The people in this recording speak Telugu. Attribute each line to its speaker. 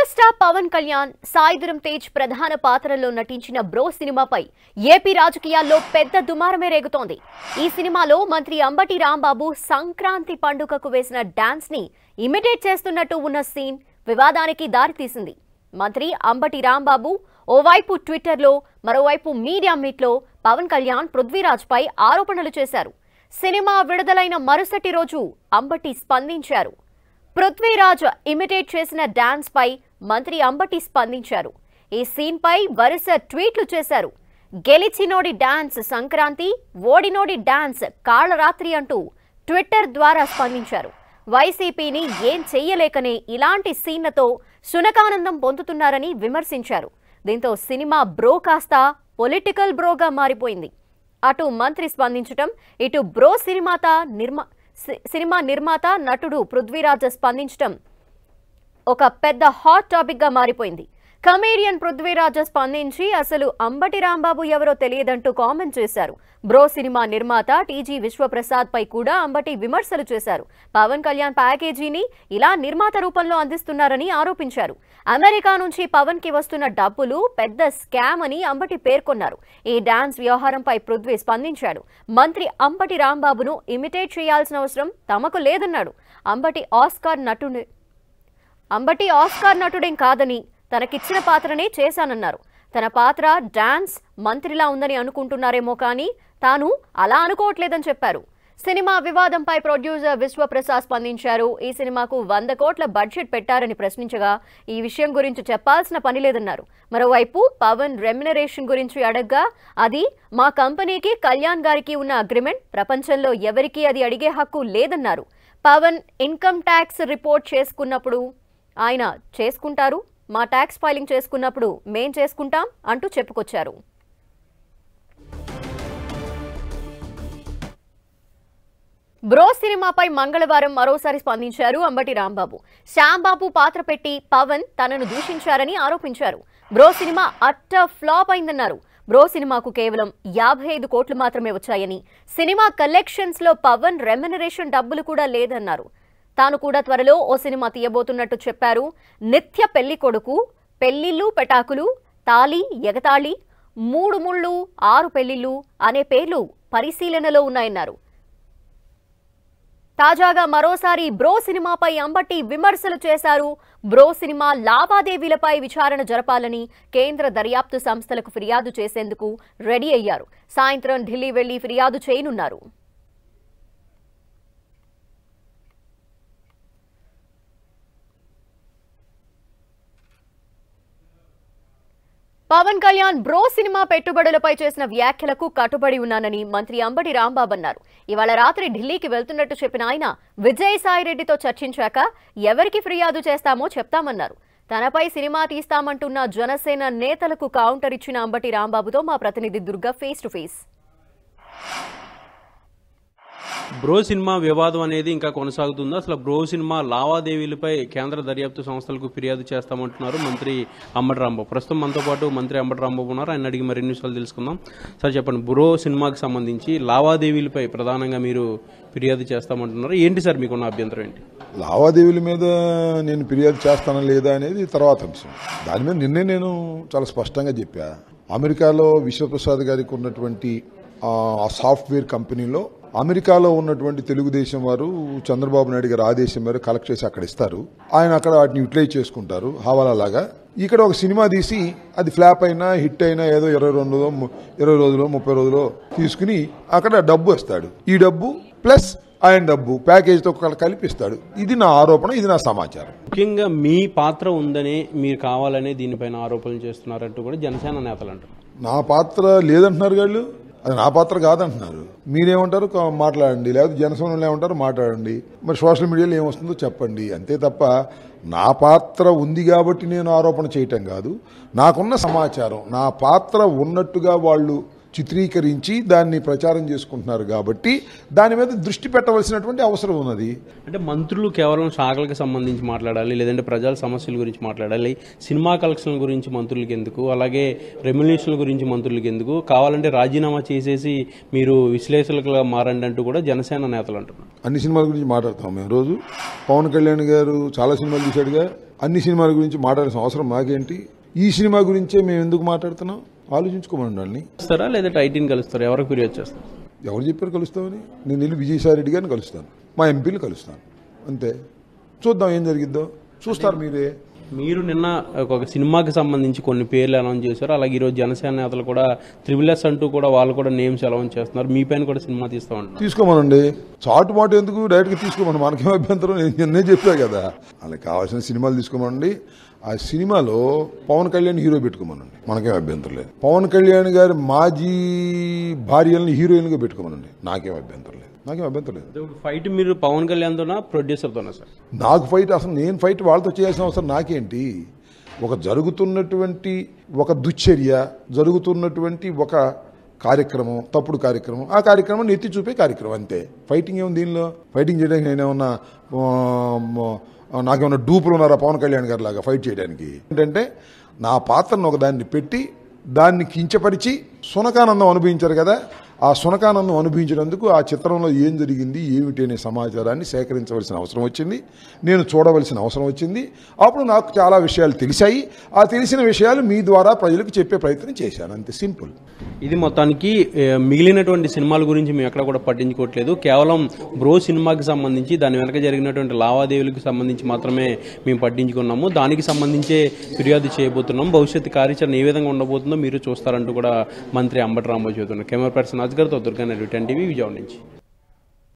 Speaker 1: మెగాస్టార్ పవన్ కళ్యాణ్ సాయిధరం తేజ్ ప్రధాన పాత్రలో నటించిన బ్రో సినిమాపై ఏపీ రాజకీయాల్లో పెద్ద దుమారమే రేగుతోంది ఈ సినిమాలో మంత్రి అంబటి రాంబాబు సంక్రాంతి పండుగకు వేసిన డాన్స్ ని ఇమిటేట్ చేస్తున్నట్టు ఉన్న సీన్ వివాదానికి దారితీసింది మంత్రి అంబటి రాంబాబు ఓవైపు ట్విట్టర్లో మరోవైపు మీడియా మీట్లో పవన్ కళ్యాణ్ పృథ్వీరాజ్పై ఆరోపణలు చేశారు సినిమా విడుదలైన మరుసటి రోజు అంబటి స్పందించారు పృథ్వీరాజ్ ఇమిటేట్ చేసిన డాన్స్ పై మంత్రి అంబటి స్పందించారు ఈ సీన్ పై వరుస ట్వీట్లు చేశారు గెలిచినోడి డాన్స్ సంక్రాంతి ఓడినోడి డాన్స్ కాళరాత్రి అంటూ ట్విట్టర్ ద్వారా స్పందించారు వైసీపీని ఏం చెయ్యలేకనే ఇలాంటి సీన్లతో సునకానందం పొందుతున్నారని విమర్శించారు దీంతో సినిమా బ్రో కాస్త పొలిటికల్ బ్రోగా మారిపోయింది అటు మంత్రి స్పందించటం ఇటు బ్రో సినిమాత నిర్మా సినిమా నిర్మాత నటుడు పృథ్వీరాజ్ స్పందించడం ఒక పెద్ద హాట్ టాపిక్గా మారిపోయింది కమేడియన్ పృథ్వీరాజ స్పందించి అసలు అంబటి రాంబాబు ఎవరో తెలియదంటూ కామెంట్ చేశారు బ్రో సినిమా నిర్మాత టీజీ విశ్వప్రసాద్ పై కూడా అంబటి విమర్శలు చేశారు పవన్ కళ్యాణ్ ప్యాకేజీని ఇలా నిర్మాత రూపంలో అందిస్తున్నారని ఆరోపించారు అమెరికా నుంచి పవన్ కి వస్తున్న డబ్బులు పెద్ద స్కామ్ అని అంబటి పేర్కొన్నారు ఈ డాన్స్ వ్యవహారంపై పృథ్వీ స్పందించాడు మంత్రి అంబటి రాంబాబును ఇమిటేట్ చేయాల్సిన అవసరం తమకు లేదన్నాడు అంబటి ఆస్కార్ నటుడు అంబటి ఆస్కార్ నటుడేం కాదని తనకిచ్చిన పాత్రనే చేశానన్నారు తన పాత్ర డాన్స్ మంత్రిలా ఉందని అనుకుంటున్నారేమో కానీ తాను అలా అనుకోవట్లేదని చెప్పారు సినిమా వివాదంపై ప్రొడ్యూసర్ విశ్వప్రసాద్ స్పందించారు ఈ సినిమాకు వంద కోట్ల బడ్జెట్ పెట్టారని ప్రశ్నించగా ఈ విషయం గురించి చెప్పాల్సిన పని లేదన్నారు మరోవైపు పవన్ రెమ్యునరేషన్ గురించి అడగ్గా అది మా కంపెనీకి కళ్యాణ్ గారికి ఉన్న అగ్రిమెంట్ ప్రపంచంలో ఎవరికీ అది అడిగే హక్కు లేదన్నారు పవన్ ఇన్కమ్ ట్యాక్స్ రిపోర్ట్ చేసుకున్నప్పుడు ఆయన చేసుకుంటారు మా ట్యాక్స్ ఫైలింగ్ చేసుకున్నప్పుడు మేం చేసుకుంటాం అంటూ చెప్పుకొచ్చారు బ్రో సినిమాపై మంగళవారం మరోసారి స్పందించారు అంబటి రాంబాబు శ్యాంబాబు పాత్ర పెట్టి పవన్ తనను దూషించారని ఆరోపించారు బ్రో సినిమా అట్ట ఫ్లాప్ అయిందన్నారు బ్రో సినిమాకు కేవలం యాభై ఐదు కోట్లు మాత్రమే వచ్చాయని సినిమా కలెక్షన్స్లో పవన్ రెమ్యునరేషన్ డబ్బులు కూడా లేదన్నారు తాను కూడా త్వరలో ఓ సినిమా తీయబోతున్నట్టు చెప్పారు నిత్య పెళ్లి కొడుకు పెళ్లిళ్ళు పెటాకులు తాలి ఎగతాళి మూడు ముళ్ళు ఆరు పెళ్లిళ్ళు అనే పేర్లు పరిశీలనలో ఉన్నాయన్నారు తాజాగా మరోసారి బ్రో సినిమాపై అంబట్టి విమర్శలు చేశారు బ్రో సినిమా లావాదేవీలపై విచారణ జరపాలని కేంద్ర దర్యాప్తు సంస్థలకు ఫిర్యాదు చేసేందుకు రెడీ అయ్యారు సాయంత్రం ఢిల్లీ వెళ్లి ఫిర్యాదు చేయనున్నారు పవన్ కళ్యాణ్ బ్రో సినిమా పెట్టుబడులపై చేసిన వ్యాఖ్యలకు కట్టుబడి ఉన్నానని మంత్రి అంబటి రాంబాబు అన్నారు ఇవాళ రాత్రి ఢిల్లీకి వెళ్తున్నట్టు చెప్పిన ఆయన విజయసాయిరెడ్డితో చర్చించాక ఎవరికి ఫిర్యాదు చేస్తామో చెప్తామన్నారు తనపై సినిమా తీస్తామంటున్న జనసేన నేతలకు కౌంటర్ ఇచ్చిన అంబటి రాంబాబుతో మా ప్రతినిధి Durga face to face
Speaker 2: bro cinema వివాదం అనేది ఇంకా కొనసాగుతుంది అసలు బ్రో సినిమా లావాదేవీలపై కేంద్ర దర్యాప్తు సంస్థలకు ఫిర్యాదు చేస్తామంటున్నారు మంత్రి అంబటి రాంబాబు ప్రస్తుతం మనతో పాటు మంత్రి అంబటి రాంబాబు ఉన్నారు ఆయన అడిగి మరిన్ని విషయాలు తెలుసుకుందాం సార్ చెప్పండి బ్రో సినిమాకి సంబంధించి లావాదేవీలపై ప్రధానంగా మీరు ఫిర్యాదు చేస్తామంటున్నారు ఏంటి సార్ మీకున్న అభ్యంతరం ఏంటి
Speaker 3: లావాదేవీల మీద నేను ఫిర్యాదు చేస్తానా లేదా అనేది తర్వాత అంశం దాని మీద నిన్నే నేను చాలా స్పష్టంగా చెప్పా అమెరికాలో విశ్వప్రసాద్ గారికి ఉన్నటువంటి ఆ సాఫ్ట్వేర్ కంపెనీలో అమెరికాలో ఉన్నటువంటి తెలుగుదేశం వారు చంద్రబాబు నాయుడు గారి ఆదేశం మేరకు కలెక్ట్ చేసి అక్కడ ఇస్తారు ఆయన అక్కడ వాటిని యూటిలైజ్ చేసుకుంటారు హవాలాగా ఇక్కడ ఒక సినిమా తీసి అది ఫ్లాప్ అయినా హిట్ అయినా ఏదో ఇరవై రెండు ఇరవై రోజులో ముప్పై రోజులో తీసుకుని అక్కడ డబ్బు వస్తాడు ఈ డబ్బు ప్లస్ ఆయన డబ్బు ప్యాకేజ్తో కల్పిస్తాడు ఇది నా ఆరోపణ ఇది నా సమాచారం
Speaker 2: ముఖ్యంగా మీ పాత్ర ఉందని మీరు కావాలనే దీనిపైన ఆరోపణలు చేస్తున్నారంటూ కూడా జనసేన నేతలు అంటారు
Speaker 3: నా పాత్ర లేదంటున్నారు వాళ్ళు అది నా పాత్ర కాదంటున్నారు మీరేమంటారు మాట్లాడండి లేకపోతే జనసేనలో ఏమంటారు మాట్లాడండి మరి సోషల్ మీడియాలో ఏమొస్తుందో చెప్పండి అంతే తప్ప నా పాత్ర ఉంది కాబట్టి నేను ఆరోపణ చేయటం కాదు నాకున్న సమాచారం నా పాత్ర ఉన్నట్టుగా వాళ్ళు చిత్రీకరించి దాన్ని ప్రచారం చేసుకుంటున్నారు కాబట్టి దాని మీద దృష్టి పెట్టవలసినటువంటి అవసరం ఉన్నది
Speaker 2: అంటే మంత్రులు కేవలం శాఖలకు సంబంధించి మాట్లాడాలి లేదంటే ప్రజల సమస్యల గురించి మాట్లాడాలి సినిమా కలెక్షన్ల గురించి మంత్రులకి ఎందుకు అలాగే రెమ్యులేషన్ల గురించి మంత్రులకి ఎందుకు కావాలంటే రాజీనామా చేసేసి మీరు విశ్లేషకులుగా మారండి అంటూ కూడా జనసేన నేతలు అంటున్నారు
Speaker 3: అన్ని సినిమాల గురించి మాట్లాడతాం మేము రోజు పవన్ కళ్యాణ్ గారు చాలా సినిమాలు చూశాడుగా అన్ని సినిమాల గురించి మాట్లాడాల్సిన అవసరం మాకేంటి ఈ సినిమా గురించే మేము ఎందుకు మాట్లాడుతున్నాం ఆలోచించుకోమని వాళ్ళని కలుస్తారా
Speaker 2: లేదంటే ఐటీని కలుస్తారా ఎవరికి ఫిర్యాదు చేస్తారు
Speaker 3: ఎవరు చెప్పారు కలుస్తామని నేను వెళ్ళి విజయసాయి గారిని కలుస్తాను మా ఎంపీలు కలుస్తాను అంతే చూద్దాం ఏం జరిగిద్దో చూస్తారు మీరే మీరు
Speaker 2: నిన్న ఒక సినిమాకి సంబంధించి కొన్ని పేర్లు అనౌన్స్ చేశారు అలాగే ఈరోజు జనసేన నేతలు కూడా త్రిబుల్ అంటూ కూడా వాళ్ళు కూడా నేమ్స్ అనౌన్స్ చేస్తున్నారు మీ పైన కూడా సినిమా తీస్తామంటారు
Speaker 3: తీసుకోమనండి చాటు మాట ఎందుకు డైరెక్ట్గా తీసుకోమని మనకేం అభ్యంతరం నేనే చెప్పా కదా వాళ్ళకి కావాల్సిన సినిమాలు తీసుకోమనండి ఆ సినిమాలో పవన్ కళ్యాణ్ హీరో పెట్టుకోమనండి మనకేం అభ్యంతరం లేదు పవన్ కళ్యాణ్ గారి మాజీ భార్యలను హీరోయిన్గా పెట్టుకోమనండి నాకేం అభ్యంతరం లేదు నాకేం అభ్యంతరం లేదు ఫైట్ మీరు
Speaker 2: పవన్ కళ్యాణ్తోనా ప్రొడ్యూసర్తోనా సార్
Speaker 3: నాకు ఫైట్ అసలు నేను ఫైట్ వాళ్ళతో చేయాల్సిన అవసరం నాకేంటి ఒక జరుగుతున్నటువంటి ఒక దుశ్చర్య జరుగుతున్నటువంటి ఒక కార్యక్రమం తప్పుడు కార్యక్రమం ఆ కార్యక్రమం నెత్తి చూపే కార్యక్రమం అంతే ఫైటింగ్ ఏముంది దీనిలో ఫైటింగ్ చేయడానికి నేనేమన్నా నాకేమైనా డూపులు ఉన్నారా పవన్ కళ్యాణ్ గారి లాగా ఫైట్ చేయడానికి ఏంటంటే నా పాత్రను ఒకదాన్ని పెట్టి దాన్ని కించపరిచి సునకానందం అనుభవించారు కదా ఆ సునకానందం అనుభవించినందుకు ఆ చిత్రంలో ఏం జరిగింది ఏమిటి అనే సమాచారాన్ని సేకరించవలసిన అవసరం వచ్చింది నేను చూడవలసిన అవసరం వచ్చింది అప్పుడు నాకు చాలా విషయాలు తెలిసాయి ఆ తెలిసిన విషయాలు మీ ద్వారా ప్రజలకు చెప్పే ప్రయత్నం చేశాను అంతే సింపుల్
Speaker 2: ఇది మొత్తానికి మిగిలినటువంటి సినిమాల గురించి మేము ఎక్కడ కూడా పట్టించుకోవట్లేదు కేవలం బ్రో సినిమాకి సంబంధించి దాని వెనక జరిగినటువంటి లావాదేవీలకు సంబంధించి మాత్రమే మేము పట్టించుకున్నాము దానికి సంబంధించే ఫిర్యాదు చేయబోతున్నాం భవిష్యత్ కార్యాచరణ ఏ విధంగా ఉండబోతుందో మీరు చూస్తారంటూ కూడా మంత్రి అంబటి రాంబాబు చెబుతున్నారు కెమెరా పర్సన్ राजगर तो दुर्गा ने रिटर्न